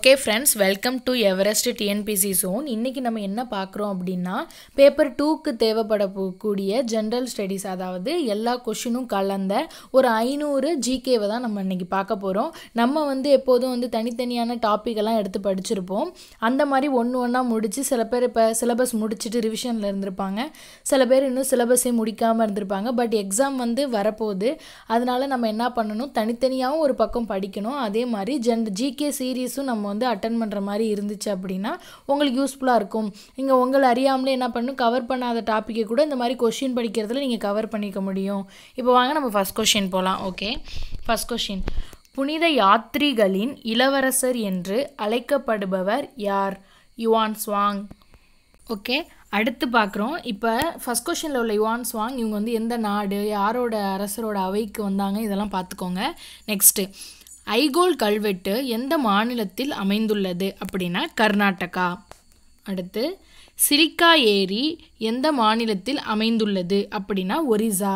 okay friends welcome to Everest TNPSC zone இன்றைக்கி நம்ம என்ன பார்க்குறோம் அப்படின்னா பேப்பர் டூக்கு தேவைப்படக்கூடிய ஜென்ரல் ஸ்டடீஸ் அதாவது எல்லா கொஷினும் கலந்த ஒரு ஐநூறு ஜிகேவை தான் நம்ம இன்றைக்கி பார்க்க போகிறோம் நம்ம வந்து எப்போதும் வந்து தனித்தனியான டாப்பிக்கெல்லாம் எடுத்து படிச்சிருப்போம் அந்த மாதிரி ஒன்று ஒன்றா முடித்து சில பேர் இப்போ சிலபஸ் முடிச்சுட்டு ரிவிஷனில் இருந்திருப்பாங்க சில பேர் இன்னும் சிலபஸே முடிக்காமல் இருந்திருப்பாங்க பட் எக்ஸாம் வந்து வரப்போகுது அதனால் நம்ம என்ன பண்ணணும் தனித்தனியாகவும் ஒரு பக்கம் படிக்கணும் அதே மாதிரி ஜென் ஜிகே சீரீஸும் நம்ம வந்து அட்டன் பண்ணுற மாதிரி இருந்துச்சு அப்படின்னா உங்களுக்கு யூஸ்ஃபுல்லாக இருக்கும் நீங்கள் உங்களை அறியாமலே என்ன பண்ணும் கவர் பண்ணாத டாப்பிக்கை கூட இந்த மாதிரி கொஷின் படிக்கிறதுல நீங்கள் கவர் பண்ணிக்க முடியும் இப்போ வாங்க நம்ம ஃபஸ்ட் கொஷின் போகலாம் ஓகே ஃபஸ்ட் கொஷின் புனித யாத்ரிகளின் இளவரசர் என்று அழைக்கப்படுபவர் யார் யுவான் ஸ்வாங் ஓகே அடுத்து பார்க்குறோம் இப்போ ஃபஸ்ட் கொஷனில் உள்ள யுவான் ஸ்வாங் இவங்க வந்து எந்த நாடு யாரோட அரசரோட அவைக்கு வந்தாங்க இதெல்லாம் பார்த்துக்கோங்க நெக்ஸ்ட்டு ஐகோல் கல்வெட்டு எந்த மாநிலத்தில் அமைந்துள்ளது அப்படின்னா கர்நாடகா அடுத்து சிலிக்கா ஏரி எந்த மாநிலத்தில் அமைந்துள்ளது அப்படின்னா ஒரிசா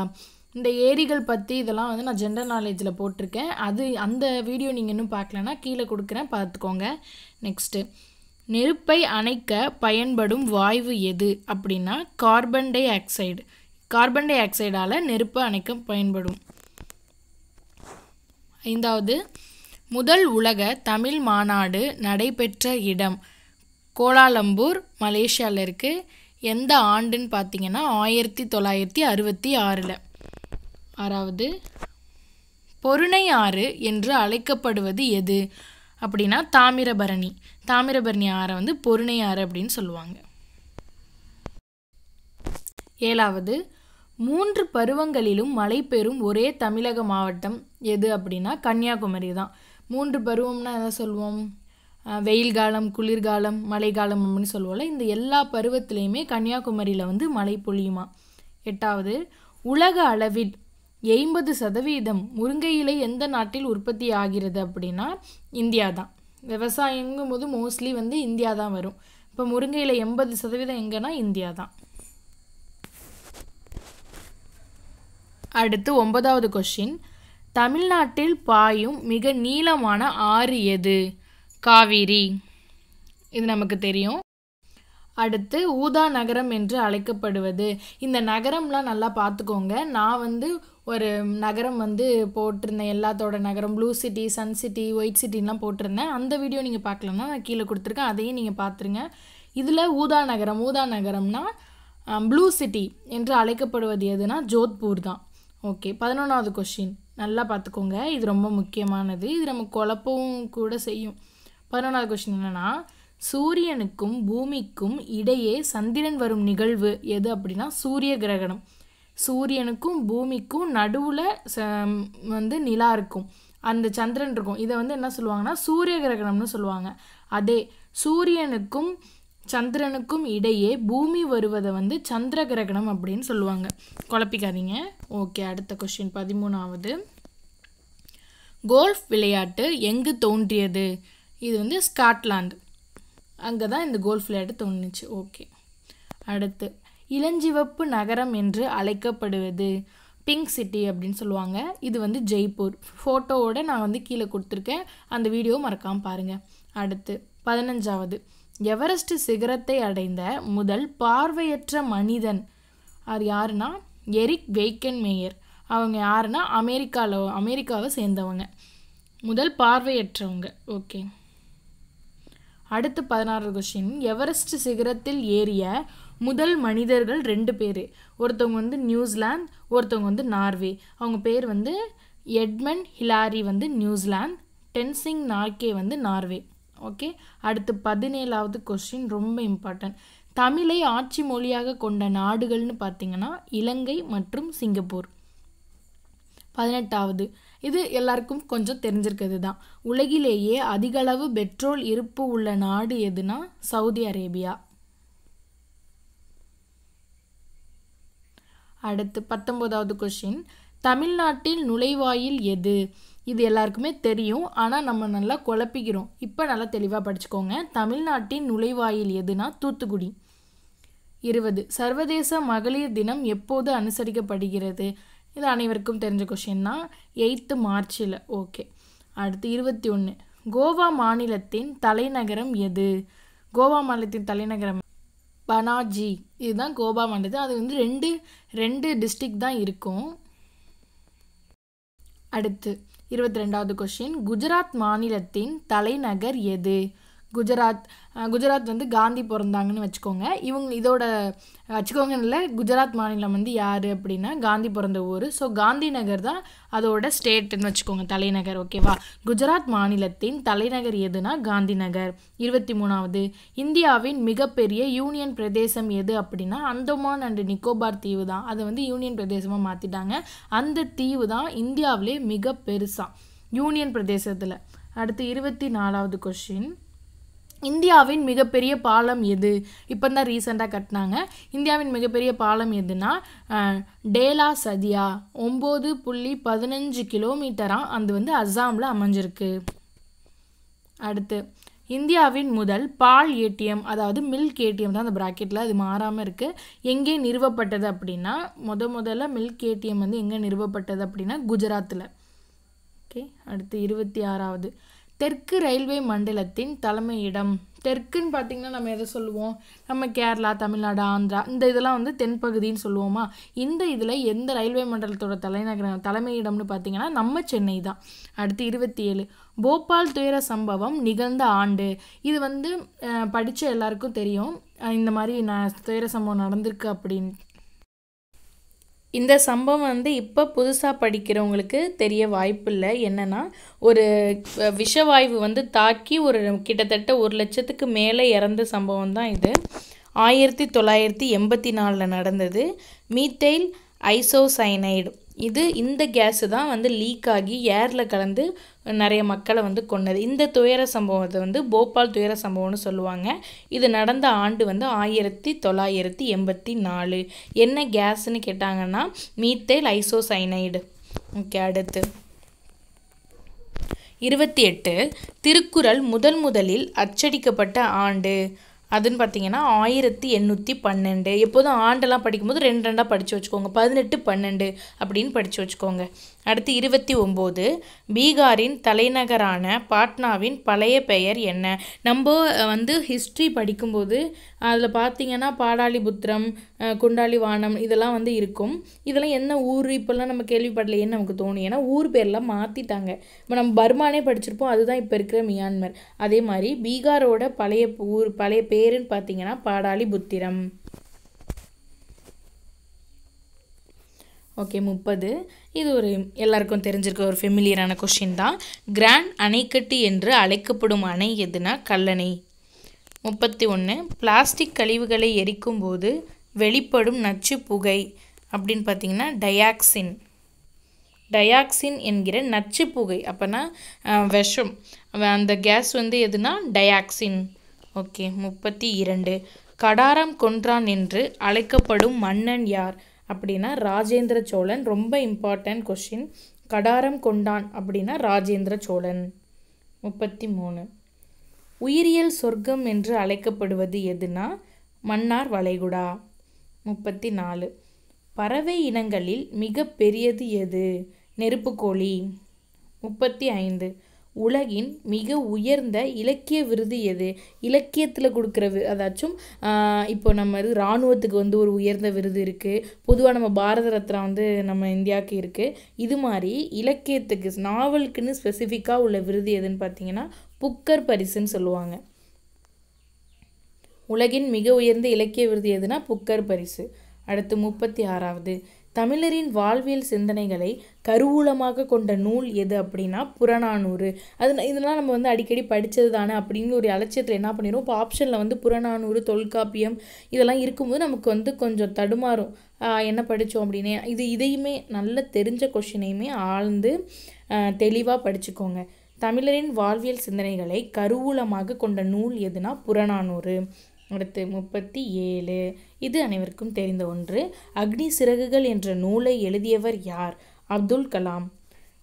இந்த ஏரிகள் பற்றி இதெல்லாம் வந்து நான் ஜென்ரல் நாலேஜில் போட்டிருக்கேன் அது அந்த வீடியோ நீங்கள் இன்னும் பார்க்கலன்னா கீழே கொடுக்குறேன் பார்த்துக்கோங்க நெக்ஸ்ட்டு நெருப்பை அணைக்க பயன்படும் வாய்வு எது அப்படின்னா கார்பன் டை ஆக்சைடு கார்பன் டை ஆக்சைடால் நெருப்பை அணைக்க பயன்படும் ஐந்தாவது முதல் உலக தமிழ் மாநாடு நடைபெற்ற இடம் கோலாலம்பூர் மலேசியாவில் இருக்குது எந்த ஆண்டுன்னு பார்த்தீங்கன்னா ஆயிரத்தி தொள்ளாயிரத்தி அறுபத்தி ஆறில் ஆறாவது பொருணை ஆறு என்று அழைக்கப்படுவது எது அப்படின்னா தாமிரபரணி தாமிரபரணி ஆறை வந்து பொருணை ஆறு அப்படின்னு சொல்லுவாங்க ஏழாவது மூன்று பருவங்களிலும் மழை பெறும் ஒரே தமிழக மாவட்டம் எது அப்படின்னா கன்னியாகுமரி தான் மூன்று பருவம்னா என்ன சொல்லுவோம் வெயில் காலம் குளிர்காலம் மழைக்காலம் அப்படின்னு சொல்லுவோம்ல இந்த எல்லா பருவத்துலேயுமே கன்னியாகுமரியில் வந்து மழை பொழியுமா எட்டாவது உலக அளவில் எண்பது சதவீதம் முருங்கை இலை எந்த நாட்டில் உற்பத்தி ஆகிறது அப்படின்னா இந்தியா தான் விவசாயங்கும் போது மோஸ்ட்லி வந்து இந்தியா தான் வரும் இப்போ முருங்கை இலை எண்பது சதவீதம் எங்கன்னா இந்தியா தான் அடுத்து ஒன்பதாவது கொஷின் தமிழ்நாட்டில் பாயும் மிக நீளமான ஆறு எது காவிரி இது நமக்கு தெரியும் அடுத்து ஊதா நகரம் என்று அழைக்கப்படுவது இந்த நகரம்லாம் நல்லா பார்த்துக்கோங்க நான் வந்து ஒரு நகரம் வந்து போட்டிருந்தேன் எல்லாத்தோட நகரம் blue city sun city white சிட்டின்லாம் போட்டிருந்தேன் அந்த வீடியோ நீங்கள் பார்க்கலன்னா நான் கீழே கொடுத்துருக்கேன் அதையும் நீங்கள் பார்த்துருங்க இதில் ஊதா நகரம் ஊதா நகரம்னா ப்ளூ சிட்டி என்று அழைக்கப்படுவது எதுனா ஜோத்பூர் தான் ஓகே பதினொன்றாவது கொஷின் நல்லா பார்த்துக்கோங்க இது ரொம்ப முக்கியமானது இது நம்ம குழப்பவும் கூட செய்யும் பதினொன்றாவது கொஷின் என்னென்னா சூரியனுக்கும் பூமிக்கும் இடையே சந்திரன் வரும் நிகழ்வு எது அப்படின்னா சூரிய கிரகணம் சூரியனுக்கும் பூமிக்கும் நடுவில் வந்து நிலா இருக்கும் அந்த சந்திரன் இருக்கும் இதை வந்து என்ன சொல்லுவாங்கன்னா சூரிய கிரகணம்னு சொல்லுவாங்க அதே சூரியனுக்கும் சந்திரனுக்கும் இடையே பூமி வருவதை வந்து சந்திர கிரகணம் அப்படின்னு சொல்லுவாங்க குழப்பிக்காதீங்க ஓகே அடுத்த கொஷின் பதிமூணாவது கோல்ஃப் விளையாட்டு எங்கு தோன்றியது இது வந்து ஸ்காட்லாந்து அங்கே தான் இந்த கோல்ஃப் விளையாட்டு தோணுச்சு ஓகே அடுத்து இளஞ்சிவப்பு நகரம் என்று அழைக்கப்படுவது பிங்க் சிட்டி அப்படின்னு சொல்லுவாங்க இது வந்து ஜெய்ப்பூர் ஃபோட்டோவோட நான் வந்து கீழே கொடுத்துருக்கேன் அந்த வீடியோ மறக்காமல் பாருங்கள் அடுத்து பதினஞ்சாவது எவரெஸ்ட் சிகரத்தை அடைந்த முதல் பார்வையற்ற மனிதன் அது யாருன்னா எரிக் வெய்கன் மேயர் அவங்க யாருன்னா அமெரிக்காவில் அமெரிக்காவை சேர்ந்தவங்க முதல் பார்வையற்றவங்க ஓகே அடுத்து பதினாறு கொஸ்டின் எவரெஸ்ட் சிகரத்தில் ஏறிய முதல் மனிதர்கள் ரெண்டு பேர் ஒருத்தவங்க வந்து நியூசிலாந்து ஒருத்தவங்க வந்து நார்வே அவங்க பேர் வந்து எட்மன் ஹிலாரி வந்து நியூசிலாந்து டென்சிங் நார்கே வந்து நார்வே ஓகே அடுத்து பதினேழாவது கொஸ்டின் ரொம்ப இம்பார்ட்டன்ட் தமிழை ஆட்சி மொழியாக கொண்ட நாடுகள்னு பார்த்தீங்கன்னா இலங்கை மற்றும் சிங்கப்பூர் பதினெட்டாவது இது எல்லாருக்கும் கொஞ்சம் தெரிஞ்சிருக்கிறது தான் உலகிலேயே அதிகளவு பெட்ரோல் இருப்பு உள்ள நாடு எதுனா சவுதி அரேபியா அடுத்து பத்தொம்போதாவது கொஷின் தமிழ்நாட்டில் நுழைவாயில் எது இது எல்லாருக்குமே தெரியும் ஆனால் நம்ம நல்லா குழப்பிக்கிறோம் இப்போ நல்லா தெளிவாக படிச்சுக்கோங்க தமிழ்நாட்டின் நுழைவாயில் எதுனா தூத்துக்குடி இருபது சர்வதேச மகளிர் தினம் எப்போது அனுசரிக்கப்படுகிறது இது அனைவருக்கும் தெரிஞ்ச கொஷின் தான் எயித்து மார்ச்சில் ஓகே அடுத்து இருபத்தி ஒன்று கோவா மாநிலத்தின் தலைநகரம் எது கோவா மாநிலத்தின் தலைநகரம் பனாஜி இதுதான் கோவா மாநிலத்தில் அது வந்து ரெண்டு ரெண்டு டிஸ்ட்ரிக் தான் இருக்கும் அடுத்து இருபத்தி ரெண்டாவது கொஷின் குஜராத் மாநிலத்தின் தலைநகர் எது குஜராத் குஜராத் வந்து காந்தி பிறந்தாங்கன்னு வச்சுக்கோங்க இவங்க இதோட வச்சுக்கோங்கன்னு குஜராத் மாநிலம் வந்து யார் அப்படின்னா காந்தி பிறந்த ஊர் ஸோ காந்தி நகர் தான் அதோட ஸ்டேட்டுன்னு வச்சுக்கோங்க தலைநகர் ஓகேவா குஜராத் மாநிலத்தின் தலைநகர் எதுனா காந்தி நகர் இருபத்தி மூணாவது இந்தியாவின் மிகப்பெரிய யூனியன் பிரதேசம் எது அப்படின்னா அந்தமான் அண்டு நிக்கோபார் தீவு தான் அதை வந்து யூனியன் பிரதேசமாக மாற்றிட்டாங்க அந்த தீவு தான் இந்தியாவிலே மிக பெருசாக யூனியன் பிரதேசத்தில் அடுத்து இருபத்தி நாலாவது கொஷின் இந்தியாவின் மிகப்பெரிய பாலம் எது இப்போ தான் ரீசெண்டாக கட்டினாங்க இந்தியாவின் மிகப்பெரிய பாலம் எதுனா டேலா சதியா ஒம்பது புள்ளி பதினஞ்சு கிலோமீட்டராக அது வந்து அஸ்ஸாமில் அமைஞ்சிருக்கு அடுத்து இந்தியாவின் முதல் பால் ஏடிஎம் அதாவது மில்க் ஏடிஎம் தான் அந்த ப்ராக்கெட்டில் அது மாறாமல் இருக்குது எங்கே நிறுவப்பட்டது அப்படின்னா முத முதல்ல மில்க் ஏடிஎம் வந்து எங்கே நிறுவப்பட்டது அப்படின்னா குஜராத்தில் ஓகே அடுத்து இருபத்தி ஆறாவது தெற்கு ரயில்வே மண்டலத்தின் தலைமையிடம் தெற்குன்னு பார்த்தீங்கன்னா நம்ம எதை சொல்லுவோம் நம்ம கேரளா தமிழ்நாடு ஆந்திரா இந்த இதெல்லாம் வந்து தென்பகுதின்னு சொல்லுவோமா இந்த இதில் எந்த ரயில்வே மண்டலத்தோட தலைநகரம் தலைமையிடம்னு பார்த்திங்கன்னா நம்ம சென்னை தான் அடுத்து இருபத்தி ஏழு போபால் துயர சம்பவம் நிகழ்ந்த ஆண்டு இது வந்து படித்த எல்லாருக்கும் தெரியும் இந்த மாதிரி நான் துயர சம்பவம் நடந்திருக்கு அப்படின்னு இந்த சம்பவம் வந்து இப்போ புதுசாக படிக்கிறவங்களுக்கு தெரிய வாய்ப்பில்லை என்னென்னா ஒரு விஷவாயு வந்து தாக்கி ஒரு கிட்டத்தட்ட ஒரு லட்சத்துக்கு மேலே இறந்த சம்பவம் தான் இது ஆயிரத்தி தொள்ளாயிரத்தி எண்பத்தி நாலில் நடந்தது மீத்தைல் ஐசோசைனைடு இது இந்த கேஸு தான் வந்து லீக் ஆகி ஏரில் கலந்து நிறைய மக்களை வந்து கொன்னது இந்த துயர சம்பவத்தை வந்து போபால் துயர சம்பவம்னு சொல்லுவாங்க இது நடந்த ஆண்டு வந்து ஆயிரத்தி தொள்ளாயிரத்தி எண்பத்தி நாலு என்ன கேஸ்னு கேட்டாங்கன்னா மீத்தேல் ஐசோசைனைடு ஓகே அடுத்து இருபத்தி எட்டு திருக்குறள் முதன் முதலில் அச்சடிக்கப்பட்ட ஆண்டு அதுன்னு பார்த்தீங்கன்னா ஆயிரத்தி எண்ணூற்றி பன்னெண்டு எப்போதும் ஆண்டெல்லாம் படிக்கும்போது ரெண்டு ரெண்டாக படித்து வச்சுக்கோங்க பதினெட்டு பன்னெண்டு அப்படின்னு படித்து வச்சுக்கோங்க அடுத்து இருபத்தி ஒம்பது பீகாரின் தலைநகரான பாட்னாவின் பழைய பெயர் என்ன நம்ம வந்து ஹிஸ்ட்ரி படிக்கும்போது அதில் பார்த்திங்கன்னா பாடாலிபுத்திரம் குண்டாளி வானம் இதெல்லாம் வந்து இருக்கும் இதெல்லாம் என்ன ஊர் இப்போல்லாம் நம்ம கேள்விப்படலையேன்னு நமக்கு தோணும் ஏன்னா ஊர் பேர்லாம் மாற்றிட்டாங்க இப்போ நம்ம பர்மானே படிச்சிருப்போம் அதுதான் இப்போ இருக்கிற மியான்மர் அதே மாதிரி பீகாரோட பழைய ஊர் பழைய பேருன்னு பார்த்தீங்கன்னா பாடாளி புத்திரம் ஓகே முப்பது இது ஒரு எல்லாருக்கும் தெரிஞ்சிருக்க ஒரு ஃபெமிலியரான கொஷின் தான் கிராண்ட் அணைக்கட்டு என்று அழைக்கப்படும் அணை எதுனா கல்லணை முப்பத்தி ஒன்று பிளாஸ்டிக் கழிவுகளை எரிக்கும் போது வெளிப்படும் நச்சு புகை அப்படின்னு பார்த்தீங்கன்னா டயாக்சின் டயாக்சின் என்கிற நச்சு புகை அப்போனா விஷம் அந்த கேஸ் வந்து எதுனா டயாக்சின் ஓகே முப்பத்தி இரண்டு கடாரம் கொன்றான் என்று அழைக்கப்படும் மன்னன் யார் அப்படின்னா ராஜேந்திர சோழன் ரொம்ப இம்பார்ட்டன்ட் கொஷின் கடாரம் கொண்டான் அப்படின்னா ராஜேந்திர சோழன் முப்பத்தி மூணு உயிரியல் சொர்க்கம் என்று அழைக்கப்படுவது எதுனா மன்னார் வளைகுடா முப்பத்தி நாலு பறவை இனங்களில் மிக பெரியது எது நெருப்புக்கோழி முப்பத்தி ஐந்து உலகின் மிக உயர்ந்த இலக்கிய விருது எது இலக்கியத்தில் கொடுக்குற வி அதாச்சும் இப்போ நம்ம இது இராணுவத்துக்கு வந்து ஒரு உயர்ந்த விருது இருக்குது பொதுவாக நம்ம பாரத ரத்னா வந்து நம்ம இந்தியாவுக்கு இருக்குது இது மாதிரி இலக்கியத்துக்கு நாவலுக்குன்னு ஸ்பெசிஃபிக்காக உள்ள விருது எதுன்னு பார்த்தீங்கன்னா புக்கர் பரிசுன்னு சொல்லுவாங்க உலகின் மிக உயர்ந்த இலக்கிய விருது எதுனா புக்கர் பரிசு அடுத்து முப்பத்தி ஆறாவது தமிழரின் வாழ்வியல் சிந்தனைகளை கருவூலமாக கொண்ட நூல் எது அப்படின்னா புறநானூறு அது இதெல்லாம் நம்ம வந்து அடிக்கடி படித்தது தானே அப்படின்னு ஒரு அலட்சியத்தில் என்ன பண்ணிடும் இப்போ ஆப்ஷனில் வந்து புறநானூறு தொல்காப்பியம் இதெல்லாம் இருக்கும்போது நமக்கு வந்து கொஞ்சம் தடுமாறும் என்ன படித்தோம் அப்படின்னு இது இதையுமே நல்ல தெரிஞ்ச கொஷினையுமே ஆழ்ந்து தெளிவாக படிச்சுக்கோங்க தமிழரின் வாழ்வியல் சிந்தனைகளை கருவூலமாக கொண்ட நூல் எதுனா புறநானூறு அடுத்து முப்பத்தி ஏழு இது அனைவருக்கும் தெரிந்த ஒன்று அக்னி சிறகுகள் என்ற நூலை எழுதியவர் யார் அப்துல் கலாம்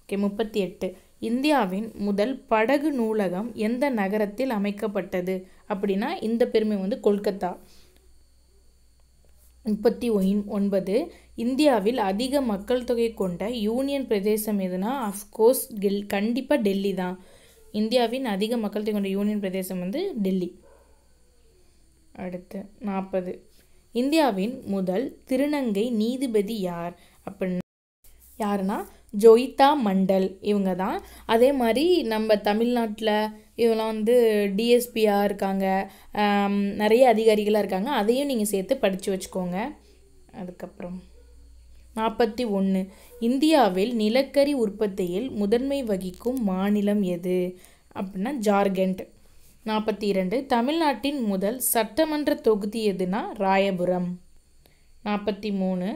ஓகே முப்பத்தி எட்டு இந்தியாவின் முதல் படகு நூலகம் எந்த நகரத்தில் அமைக்கப்பட்டது அப்படின்னா இந்த பெருமை வந்து கொல்கத்தா முப்பத்தி ஒன்பது இந்தியாவில் அதிக மக்கள் தொகை கொண்ட யூனியன் பிரதேசம் எதுனா அஃப்கோர்ஸ் டெல் கண்டிப்பாக டெல்லி தான் இந்தியாவின் அதிக மக்கள் தொகை கொண்ட யூனியன் பிரதேசம் வந்து டெல்லி அடுத்து நாற்பது இந்தியாவின் முதல் திருநங்கை நீதிபதி யார் அப்படின்னா யாருன்னா ஜோயிதா மண்டல் இவங்க தான் அதே மாதிரி நம்ம தமிழ்நாட்டில் இவெல்லாம் வந்து டிஎஸ்பியாக இருக்காங்க நிறைய அதிகாரிகளாக இருக்காங்க அதையும் நீங்கள் சேர்த்து படித்து வச்சுக்கோங்க அதுக்கப்புறம் நாற்பத்தி ஒன்று இந்தியாவில் நிலக்கரி உற்பத்தியில் முதன்மை வகிக்கும் மாநிலம் எது அப்படின்னா ஜார்க்கண்ட் நாற்பத்தி இரண்டு தமிழ்நாட்டின் முதல் சட்டமன்ற தொகுதி எதுனா ராயபுரம் நாற்பத்தி மூணு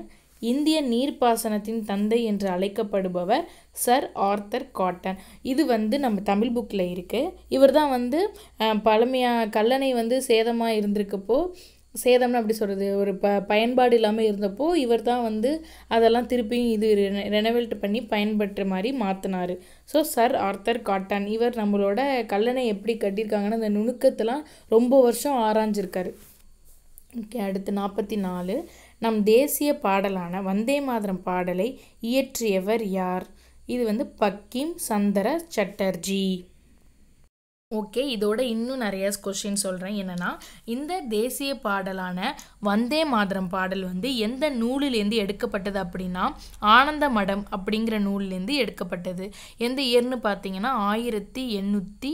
இந்திய நீர்ப்பாசனத்தின் தந்தை என்று அழைக்கப்படுபவர் சர் ஆர்த்தர் காட்டன் இது வந்து நம்ம தமிழ் புக்கில் இருக்குது இவர் தான் வந்து பழமையாக கல்லணை வந்து சேதமாக இருந்திருக்கப்போ சேதம்னு அப்படி சொல்கிறது ஒரு ப பயன்பாடு இல்லாமல் இருந்தப்போ இவர் தான் வந்து அதெல்லாம் திருப்பியும் இது ரெனவேல்ட் பண்ணி பயன்படுற மாதிரி மாற்றினார் ஸோ சர் ஆர்த்தர் காட்டான் இவர் நம்மளோட கல்லணை எப்படி கட்டியிருக்காங்கன்னு அந்த நுணுக்கத்தெல்லாம் ரொம்ப வருஷம் ஆராய்ஞ்சிருக்காரு ஓகே அடுத்து நாற்பத்தி நாலு நம் தேசிய பாடலான வந்தே மாதரம் பாடலை இயற்றியவர் யார் இது வந்து பக்கிம் சந்தர சட்டர்ஜி ஓகே இதோட இன்னும் நிறைய கொஸ்டின் சொல்கிறேன் என்னென்னா இந்த தேசிய பாடலான வந்தே மாதரம் பாடல் வந்து எந்த நூலிலேருந்து எடுக்கப்பட்டது அப்படின்னா ஆனந்த மடம் அப்படிங்கிற நூலிலேருந்து எடுக்கப்பட்டது எந்த இயர்னு பார்த்தீங்கன்னா ஆயிரத்தி எண்ணூற்றி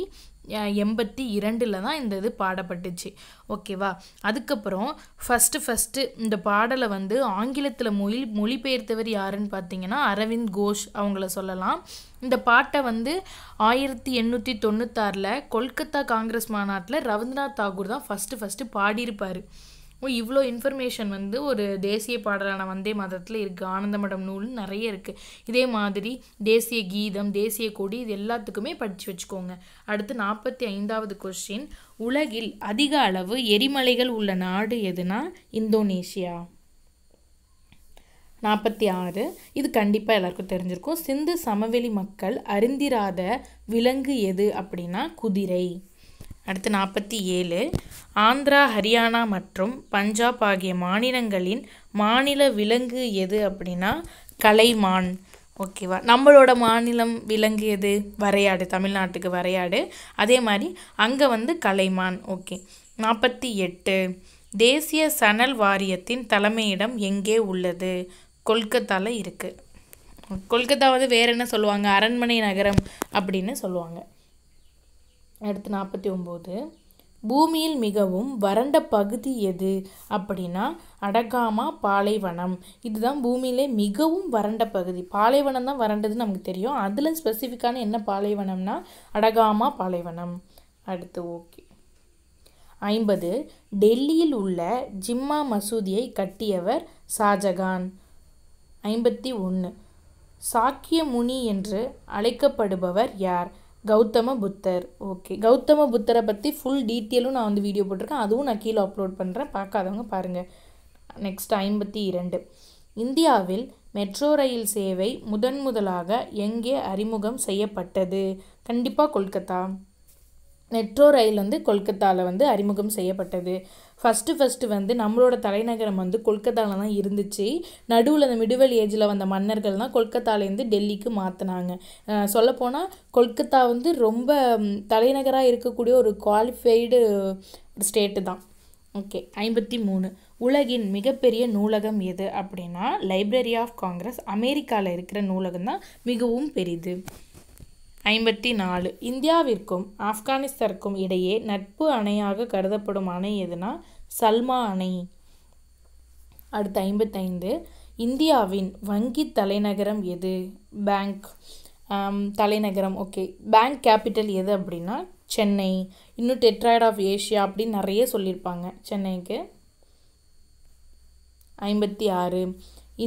எண்பத்தி இரண்டில் தான் இந்த இது பாடப்பட்டுச்சு ஓகேவா அதுக்கப்புறம் ஃபஸ்ட்டு ஃபஸ்ட்டு இந்த பாடலை வந்து ஆங்கிலத்தில் மொழி மொழிபெயர்த்தவர் யாருன்னு பார்த்தீங்கன்னா அரவிந்த் கோஷ் அவங்கள சொல்லலாம் இந்த பாட்டை வந்து ஆயிரத்தி எண்ணூற்றி தொண்ணூத்தாறில் கொல்கத்தா காங்கிரஸ் மாநாட்டில் ரவீந்திரநாத் தாகூர் தான் ஃபஸ்ட்டு ஃபஸ்ட்டு பாடியிருப்பார் ஓ இவ்வளோ இன்ஃபர்மேஷன் வந்து ஒரு தேசிய பாடலான வந்தே மாதத்தில் இருக்குது ஆனந்தமடம் நூல் நிறைய இருக்குது இதே மாதிரி தேசிய கீதம் தேசிய கொடி இது எல்லாத்துக்குமே படித்து வச்சுக்கோங்க அடுத்து நாற்பத்தி ஐந்தாவது கொஸ்டின் உலகில் அதிக அளவு எரிமலைகள் உள்ள நாடு எதுனா இந்தோனேஷியா நாற்பத்தி ஆறு இது கண்டிப்பாக எல்லாருக்கும் தெரிஞ்சிருக்கும் சிந்து சமவெளி மக்கள் அறிந்திராத விலங்கு எது அப்படின்னா குதிரை அடுத்து நாற்பத்தி ஏழு ஆந்திரா ஹரியானா மற்றும் பஞ்சாப் ஆகிய மாநிலங்களின் மாநில விலங்கு எது அப்படின்னா கலைமான் ஓகேவா நம்மளோட மாநிலம் விலங்கு எது வரையாடு தமிழ்நாட்டுக்கு வரையாடு அதே மாதிரி அங்கே வந்து கலைமான் ஓகே நாற்பத்தி எட்டு தேசிய சணல் வாரியத்தின் தலைமையிடம் எங்கே உள்ளது கொல்கத்தாவில் இருக்குது கொல்கத்தா வந்து வேறு என்ன சொல்லுவாங்க அரண்மனை நகரம் அப்படின்னு சொல்லுவாங்க அடுத்து நாற்பத்தி ஒம்பது பூமியில் மிகவும் வறண்ட பகுதி எது அப்படின்னா அடகாமா பாலைவனம் இதுதான் பூமியிலே மிகவும் வறண்ட பகுதி பாலைவனம் தான் வறண்டதுன்னு நமக்கு தெரியும் அதில் ஸ்பெசிஃபிக்கான என்ன பாலைவனம்னா அடகாமா பாலைவனம் அடுத்து ஓகே ஐம்பது டெல்லியில் உள்ள ஜிம்மா மசூதியை கட்டியவர் ஷாஜகான் ஐம்பத்தி ஒன்று சாக்கிய முனி என்று அழைக்கப்படுபவர் யார் கௌதம புத்தர் ஓகே கௌதம புத்தரை பற்றி ஃபுல் டீட்டெயிலும் நான் வந்து வீடியோ போட்டிருக்கேன் அதுவும் நான் கீழே அப்லோட் பண்ணுறேன் பார்க்காதவங்க பாருங்கள் நெக்ஸ்ட் ஐம்பத்தி இரண்டு இந்தியாவில் மெட்ரோ ரயில் சேவை முதன் முதலாக எங்கே அறிமுகம் செய்யப்பட்டது கண்டிப்பாக கொல்கத்தா மெட்ரோ ரயில் வந்து கொல்கத்தாவில் வந்து அறிமுகம் செய்யப்பட்டது ஃபஸ்ட்டு ஃபஸ்ட்டு வந்து நம்மளோட தலைநகரம் வந்து கொல்கத்தாவில் தான் இருந்துச்சு நடுவில் அந்த மிடுவல் ஏஜில் வந்த மன்னர்கள் தான் கொல்கத்தாலேருந்து டெல்லிக்கு மாற்றினாங்க சொல்லப்போனால் கொல்கத்தா வந்து ரொம்ப தலைநகராக இருக்கக்கூடிய ஒரு குவாலிஃபைடு ஸ்டேட்டு தான் ஓகே ஐம்பத்தி மூணு உலகின் மிகப்பெரிய நூலகம் எது அப்படின்னா லைப்ரரி ஆஃப் காங்கிரஸ் அமெரிக்காவில் இருக்கிற நூலகம் தான் மிகவும் பெரிது ஐம்பத்தி நாலு இந்தியாவிற்கும் ஆப்கானிஸ்தானுக்கும் இடையே நட்பு அணையாக கருதப்படும் அணை எதுனா சல்மா அணை அடுத்து ஐம்பத்தைந்து இந்தியாவின் வங்கி தலைநகரம் எது பேங்க் தலைநகரம் ஓகே பேங்க் கேபிட்டல் எது அப்படின்னா சென்னை இன்னும் டெட்ராய்ட் ஆஃப் ஏஷியா அப்படின்னு நிறைய சொல்லியிருப்பாங்க சென்னைக்கு ஐம்பத்தி ஆறு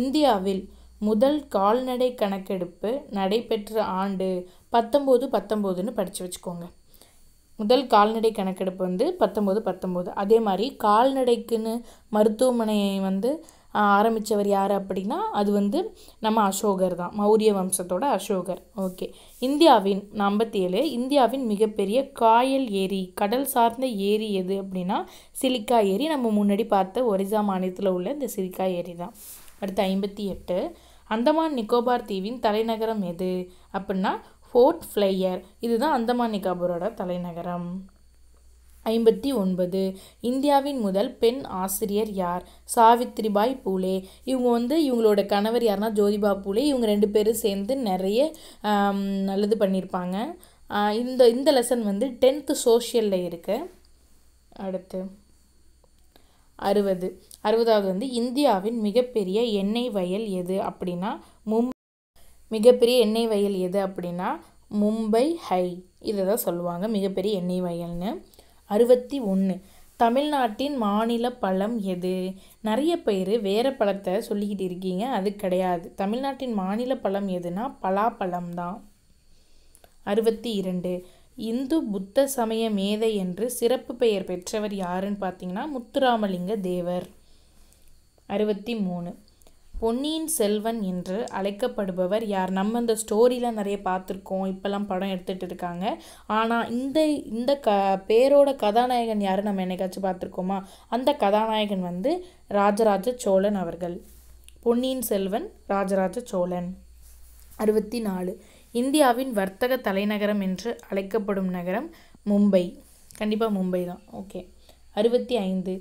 இந்தியாவில் முதல் கால்நடை கணக்கெடுப்பு நடைபெற்ற ஆண்டு பத்தொம்போது பத்தொம்போதுன்னு படித்து வச்சுக்கோங்க முதல் கால்நடை கணக்கெடுப்பு வந்து பத்தொம்போது பத்தொம்போது அதே மாதிரி கால்நடைக்குன்னு மருத்துவமனையை வந்து ஆரம்பித்தவர் யார் அப்படின்னா அது வந்து நம்ம அசோகர் தான் மௌரிய வம்சத்தோட அசோகர் ஓகே இந்தியாவின் ஐம்பத்தி ஏழு இந்தியாவின் மிகப்பெரிய காயல் ஏரி கடல் சார்ந்த ஏரி எது அப்படின்னா சிலிக்கா ஏரி நம்ம முன்னாடி பார்த்த ஒரிசா மாநிலத்தில் உள்ள இந்த சிலிக்கா ஏரி தான் அடுத்து ஐம்பத்தி எட்டு அந்தமான் நிக்கோபார் தீவின் தலைநகரம் எது அப்படின்னா ஃபோர்ட் ஃப்ளையர் இதுதான் அந்தமான் நிக்கோபாரோட தலைநகரம் ஐம்பத்தி ஒன்பது இந்தியாவின் முதல் பெண் ஆசிரியர் யார் சாவித்ரிபாய் பூலே இவங்க வந்து இவங்களோட கணவர் யாருன்னா ஜோதிபா பூலே இவங்க ரெண்டு பேரும் சேர்ந்து நிறைய நல்லது பண்ணியிருப்பாங்க இந்த இந்த லெசன் வந்து டென்த்து சோஷியலில் இருக்குது அடுத்து அறுபது அறுபதாவது வந்து இந்தியாவின் மிகப்பெரிய எண்ணெய் வயல் எது அப்படின்னா மும் மிகப்பெரிய எண்ணெய் வயல் எது அப்படின்னா மும்பை ஹை இதை தான் சொல்லுவாங்க மிகப்பெரிய எண்ணெய் வயல்னு அறுபத்தி ஒன்று தமிழ்நாட்டின் மாநில பழம் எது நிறைய பேர் வேறு பழத்தை சொல்லிக்கிட்டு இருக்கீங்க அது கிடையாது தமிழ்நாட்டின் மாநில பழம் எதுனா பலாப்பழம் தான் அறுபத்தி இரண்டு இந்து புத்த சமய மேதை என்று சிறப்பு பெயர் பெற்றவர் யாருன்னு பார்த்தீங்கன்னா முத்துராமலிங்க தேவர் அறுபத்தி மூணு பொன்னியின் செல்வன் என்று அழைக்கப்படுபவர் யார் நம்ம இந்த ஸ்டோரியெலாம் நிறைய பார்த்துருக்கோம் இப்போல்லாம் படம் எடுத்துகிட்டு இருக்காங்க ஆனால் இந்த இந்த க பேரோட கதாநாயகன் யார் நம்ம என்னைக்காச்சும் பார்த்துருக்கோமா அந்த கதாநாயகன் வந்து ராஜராஜ சோழன் அவர்கள் பொன்னியின் செல்வன் ராஜராஜ சோழன் அறுபத்தி நாலு இந்தியாவின் வர்த்தக தலைநகரம் என்று அழைக்கப்படும் நகரம் மும்பை கண்டிப்பாக மும்பை தான் ஓகே அறுபத்தி ஐந்து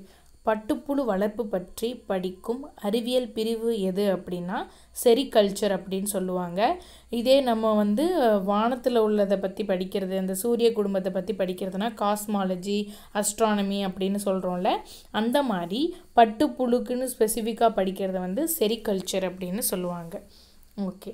பட்டுப்புழு வளர்ப்பு பற்றி படிக்கும் அறிவியல் பிரிவு எது அப்படின்னா செரிகல்ச்சர் அப்படின்னு சொல்லுவாங்க இதே நம்ம வந்து வானத்தில் உள்ளதை பற்றி படிக்கிறது அந்த சூரிய குடும்பத்தை பற்றி படிக்கிறதுனா காஸ்மாலஜி அஸ்ட்ரானமி அப்படின்னு சொல்கிறோம்ல அந்த மாதிரி பட்டுப்புழுக்குன்னு ஸ்பெசிஃபிக்காக படிக்கிறத வந்து செரிகல்ச்சர் அப்படின்னு சொல்லுவாங்க ஓகே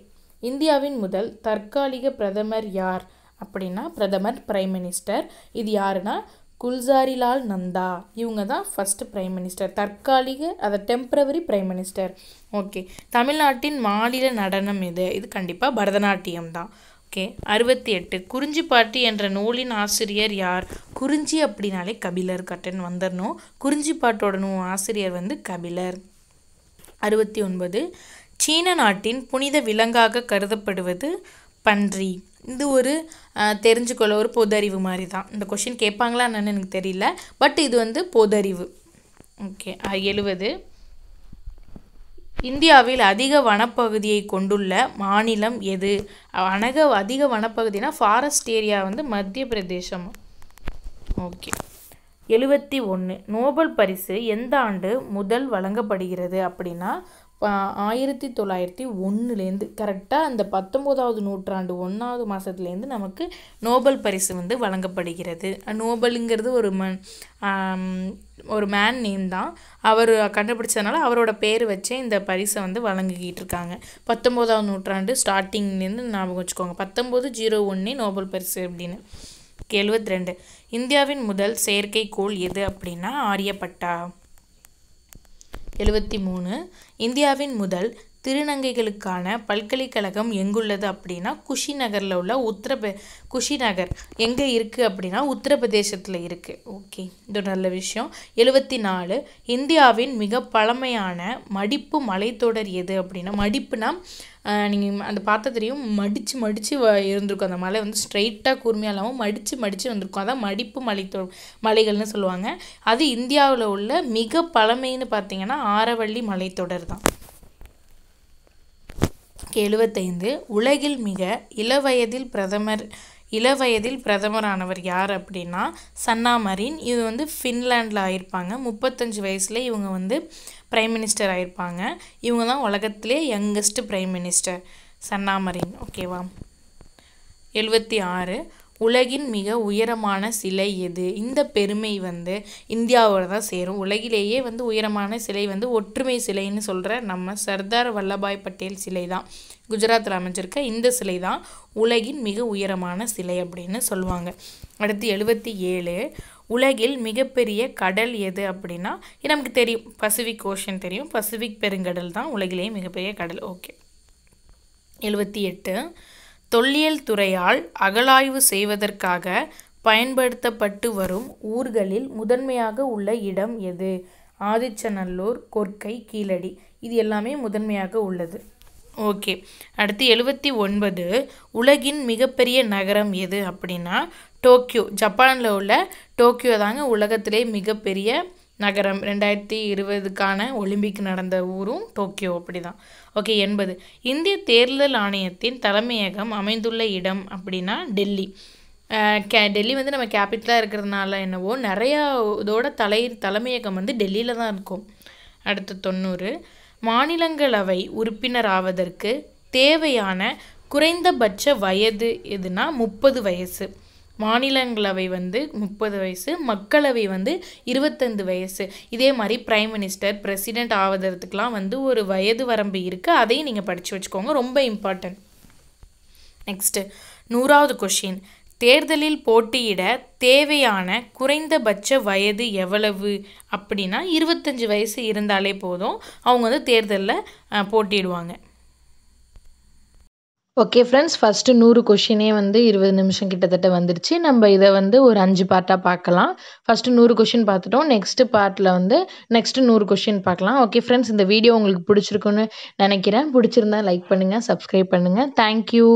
இந்தியாவின் முதல் தற்காலிக பிரதமர் யார் அப்படின்னா பிரதமர் பிரைம் மினிஸ்டர் இது யாருன்னா குல்சாரிலால் நந்தா இவங்க தான் ஃபஸ்ட்டு பிரைம் மினிஸ்டர் தற்காலிக அதை டெம்ப்ரவரி பிரைம் மினிஸ்டர் ஓகே தமிழ்நாட்டின் மாநில நடனம் இது இது கண்டிப்பாக பரதநாட்டியம் தான் ஓகே அறுபத்தி எட்டு குறிஞ்சி பாட்டி என்ற நூலின் ஆசிரியர் யார் குறிஞ்சி அப்படின்னாலே கபிலர் கட்டன் வந்துடணும் பாட்டோட நூ ஆசிரியர் வந்து கபிலர் அறுபத்தி ஒன்பது சீன நாட்டின் புனித விலங்காக கருதப்படுவது பன்றி இது ஒரு தெரிஞ்சுக்கொள்ள ஒரு பொதறிவு மாதிரி தான் இந்த கொஷின் கேட்பாங்களா என்னன்னு எனக்கு தெரியல பட் இது வந்து பொதறிவு ஓகே எழுவது இந்தியாவில் அதிக வனப்பகுதியை கொண்டுள்ள மாநிலம் எது அனக அதிக வனப்பகுதினா ஃபாரஸ்ட் ஏரியா வந்து மத்திய பிரதேசம் ஓகே எழுபத்தி ஒன்று நோபல் பரிசு எந்த ஆண்டு முதல் வழங்கப்படுகிறது அப்படின்னா ஆயிரத்தி தொள்ளாயிரத்தி ஒன்றுலேருந்து கரெக்டாக அந்த பத்தொம்போதாவது நூற்றாண்டு ஒன்றாவது மாதத்துலேருந்து நமக்கு நோபல் பரிசு வந்து வழங்கப்படுகிறது நோபலுங்கிறது ஒரு ம ஒரு மேன் நேம் தான் அவர் கண்டுபிடிச்சதுனால அவரோட பேர் வச்சே இந்த பரிசை வந்து வழங்கிக்கிட்டு இருக்காங்க பத்தொம்போதாவது நூற்றாண்டு ஸ்டார்டிங்லேருந்து ஞாபகம் வச்சுக்கோங்க பத்தொம்போது ஜீரோ ஒன்று நோபல் பரிசு அப்படின்னு எழுபத்தி ரெண்டு இந்தியாவின் முதல் செயற்கைக்கோள் எது அப்படின்னா ஆரியப்பட்டா எழுபத்தி மூணு இந்தியாவின் முதல் திருநங்கைகளுக்கான பல்கலைக்கழகம் எங்குள்ளது அப்படின்னா குஷி நகரில் உள்ள குஷி குஷிநகர் எங்கே இருக்குது அப்படின்னா உத்தரப்பிரதேசத்தில் இருக்குது ஓகே இது ஒரு நல்ல விஷயம் எழுபத்தி நாலு இந்தியாவின் மிக பழமையான மடிப்பு மலைத்தொடர் எது அப்படின்னா மடிப்புனா நீங்கள் அந்த பார்த்த தெரியும் மடித்து மடித்து வ இருந்திருக்கும் அந்த மலை வந்து ஸ்ட்ரைட்டாக கூர்மையாக இல்லாமல் மடித்து மடித்து வந்திருக்கும் அதான் மடிப்பு மலைத்தொ மலைகள்னு சொல்லுவாங்க அது இந்தியாவில் உள்ள மிக பழமைன்னு பார்த்தீங்கன்னா ஆரவள்ளி மலைத்தொடர் தான் எழுபத்தைந்து உலகில் மிக இளவயதில் பிரதமர் இளவயதில் பிரதமரானவர் யார் அப்படின்னா சன்னா மரின் இது வந்து ஃபின்லாண்டில் ஆயிருப்பாங்க முப்பத்தஞ்சு வயசில் இவங்க வந்து பிரைம் மினிஸ்டர் ஆயிருப்பாங்க இவங்க தான் உலகத்திலே youngest prime minister Sanna Marin ஓகேவா எழுபத்தி ஆறு உலகின் மிக உயரமான சிலை எது இந்த பெருமை வந்து இந்தியாவில் தான் சேரும் உலகிலேயே வந்து உயரமான சிலை வந்து ஒற்றுமை சிலைன்னு சொல்கிற நம்ம சர்தார் வல்லபாய் பட்டேல் சிலை தான் குஜராத்தில் அமைஞ்சிருக்க இந்த சிலை தான் உலகின் மிக உயரமான சிலை அப்படின்னு சொல்லுவாங்க அடுத்து எழுபத்தி ஏழு உலகில் மிகப்பெரிய கடல் எது அப்படின்னா நமக்கு தெரியும் பசிபிக் ஓஷன் தெரியும் பசிபிக் பெருங்கடல் தான் உலகிலேயே மிகப்பெரிய கடல் ஓகே எழுபத்தி எட்டு தொல்லியல் துறையால் அகழாய்வு செய்வதற்காக பயன்படுத்தப்பட்டு வரும் ஊர்களில் முதன்மையாக உள்ள இடம் எது ஆதிச்சநல்லூர் கொற்கை கீழடி இது எல்லாமே முதன்மையாக உள்ளது ஓகே அடுத்து எழுபத்தி ஒன்பது உலகின் மிகப்பெரிய நகரம் எது அப்படின்னா டோக்கியோ ஜப்பானில் உள்ள டோக்கியோ தாங்க உலகத்திலே மிகப்பெரிய நகரம் ரெண்டாயிரத்தி இருபதுக்கான ஒலிம்பிக் நடந்த ஊரும் டோக்கியோ அப்படி தான் ஓகே எண்பது இந்திய தேர்தல் ஆணையத்தின் தலைமையகம் அமைந்துள்ள இடம் அப்படின்னா டெல்லி கே டெல்லி வந்து நம்ம கேபிட்டலாக இருக்கிறதுனால என்னவோ நிறையா இதோட தலை தலைமையகம் வந்து டெல்லியில் தான் இருக்கும் அடுத்து தொண்ணூறு மாநிலங்களவை உறுப்பினர் ஆவதற்கு தேவையான குறைந்தபட்ச வயது எதுனா முப்பது வயசு மாநிலங்களவை வந்து முப்பது வயசு மக்களவை வந்து இருபத்தஞ்சு வயசு இதே மாதிரி பிரைம் மினிஸ்டர் பிரசிடெண்ட் ஆவதற்குலாம் வந்து ஒரு வயது வரம்பு இருக்குது அதையும் நீங்கள் படித்து வச்சுக்கோங்க ரொம்ப இம்பார்ட்டன்ட் நெக்ஸ்ட்டு நூறாவது கொஷின் தேர்தலில் போட்டியிட தேவையான குறைந்தபட்ச வயது எவ்வளவு அப்படின்னா இருபத்தஞ்சி வயசு இருந்தாலே போதும் அவங்க வந்து தேர்தலில் போட்டிடுவாங்க ஓகே ஃப்ரெண்ட்ஸ் ஃபஸ்ட்டு நூறு கொஷினே வந்து இருபது நிமிஷம் கிட்டத்தட்ட வந்துருச்சு நம்ம இதை வந்து ஒரு அஞ்சு பார்ட்டாக பார்க்கலாம் ஃபஸ்ட்டு நூறு கொஷின் பார்த்துட்டோம் நெக்ஸ்ட்டு பார்ட்டில் வந்து நெக்ஸ்ட்டு நூறு கொஷின் பார்க்கலாம் ஓகே ஃப்ரெண்ட்ஸ் இந்த வீடியோ உங்களுக்கு பிடிச்சிருக்குன்னு நினைக்கிறேன் பிடிச்சிருந்தா லைக் பண்ணுங்கள் சப்ஸ்கிரைப் பண்ணுங்கள் தேங்க்யூ